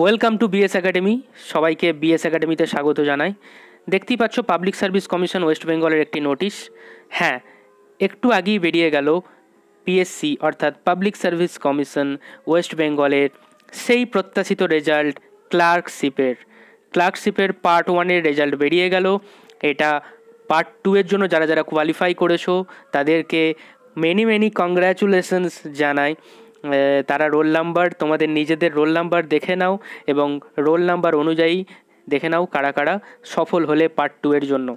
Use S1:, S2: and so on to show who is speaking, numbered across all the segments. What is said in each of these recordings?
S1: welcome to BS academy সবাইকে BS একাডেমিতে স্বাগত জানাই দেখতেই পাচ্ছ পাবলিক সার্ভিস কমিশন ওয়েস্ট বেঙ্গলের একটি নোটিশ হ্যাঁ একটু আগেই বেরিয়ে গেল পিএসসি অর্থাৎ পাবলিক সার্ভিস কমিশন ওয়েস্ট বেঙ্গলের সেই প্রত্যাশিত রেজাল্ট ক্লার্কশিপের ক্লার্কশিপের পার্ট ওয়ানের রেজাল্ট বেরিয়ে গেল এটা পার্ট টু এর জন্য যারা যারা কোয়ালিফাই করেছো তাদেরকে মেনি মেনি কংগ্র্যাচুলেশনস জানাই তারা রোল নাম্বার তোমাদের নিজেদের রোল নাম্বার দেখে নাও এবং রোল নাম্বার অনুযায়ী দেখে নাও কারা কারা সফল হলে পার্ট টু এর জন্য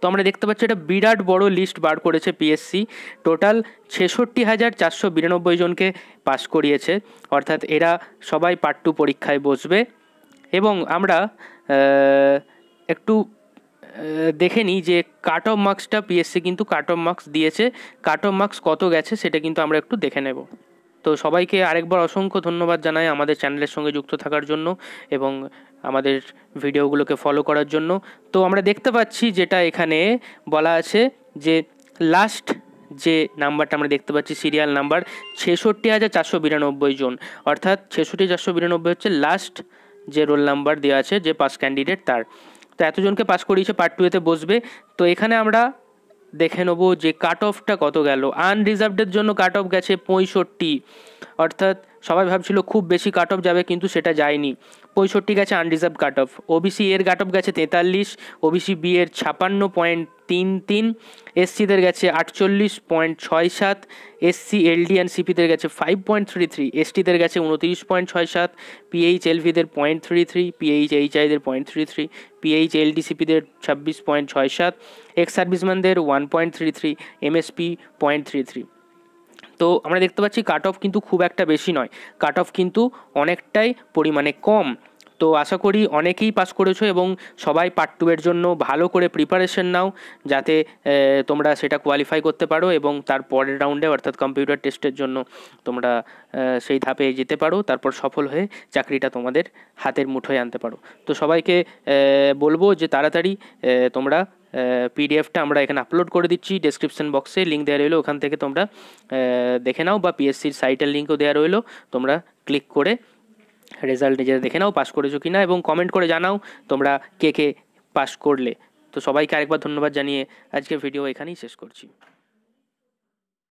S1: তো আমরা দেখতে পাচ্ছি এটা বিরাট বড় লিস্ট বার করেছে পিএসসি টোটাল ছেষট্টি হাজার চারশো বিরানব্বই জনকে পাস করিয়েছে অর্থাৎ এরা সবাই পার্ট টু পরীক্ষায় বসবে এবং আমরা একটু দেখে নিই যে কাট অফ মার্কসটা পিএসসি কিন্তু কাট অফ মার্কস দিয়েছে কাট অফ মার্কস কত গেছে সেটা কিন্তু আমরা একটু দেখে নেব তো সবাইকে আরেকবার অসংখ্য ধন্যবাদ জানাই আমাদের চ্যানেলের সঙ্গে যুক্ত থাকার জন্য এবং আমাদের ভিডিওগুলোকে ফলো করার জন্য তো আমরা দেখতে পাচ্ছি যেটা এখানে বলা আছে যে লাস্ট যে নাম্বারটা আমরা দেখতে পাচ্ছি সিরিয়াল নাম্বার ছেষট্টি হাজার চারশো বিরানব্বই জন অর্থাৎ ছেষট্টি চারশো বিরানব্বই হচ্ছে লাস্ট যে রোল নাম্বার দেওয়া আছে যে পাস ক্যান্ডিডেট তার তো এতজনকে পাস করিয়েছে পার্ট টুয়েতে বসবে তো এখানে আমরা দেখে নেব যে কাট অফটা কত গেল আনরিজার্ভডের জন্য কাট অফ গেছে পঁয়ষট্টি অর্থাৎ সবাই ভাবছিল খুব বেশি কাট অফ যাবে কিন্তু সেটা যায়নি পঁয়ষট্টি গেছে আনরিজার্ভ কাট অফ ওবিসি এর কাট অফ গেছে তেতাল্লিশ ওবিসি বি এর ছাপান্ন পয়েন্ট তিন তিন এসসিদের গেছে আটচল্লিশ পয়েন্ট ছয় সাত এসসি এলডি অ্যান্ড সিপিদের গেছে ফাইভ পয়েন্ট থ্রি থ্রি এসটিদের গেছে উনত্রিশ পয়েন্ট ছয় সাত পিএইচ এলভিদের point three three PH H আইদের point three three PH LD সিপিদের ছাব্বিশ পয়েন্ট ছয় সাত এক্স সার্ভিসম্যানদের one point three three MSP point three three তো আমরা দেখতে পাচ্ছি কাট অফ কিন্তু খুব একটা বেশি নয় কাট অফ কিন্তু অনেকটাই পরিমাণে কম তো আশা করি অনেকেই পাস করেছো এবং সবাই পার্ট টু এর জন্য ভালো করে প্রিপারেশন নাও যাতে তোমরা সেটা কোয়ালিফাই করতে পারো এবং তার পরের রাউন্ডে অর্থাৎ কম্পিউটার টেস্টের জন্য তোমরা সেই ধাপে যেতে পারো তারপর সফল হয়ে চাকরিটা তোমাদের হাতের মুঠোয় আনতে পারো তো সবাইকে বলবো যে তাড়াতাড়ি তোমরা পিডিএফটা আমরা এখানে আপলোড করে দিচ্ছি ডেসক্রিপশন বক্সে লিঙ্ক দেওয়া রইলো ওখান থেকে তোমরা দেখে নাও বা পিএসসির সাইটের লিঙ্কও দেওয়া রইলো তোমরা ক্লিক করে রেজাল্ট নিজেরা দেখে নাও পাস করেছো কি না এবং কমেন্ট করে জানাও তোমরা কে কে পাস করলে তো সবাইকে আরেকবার ধন্যবাদ জানিয়ে আজকের ভিডিও এখানেই শেষ করছি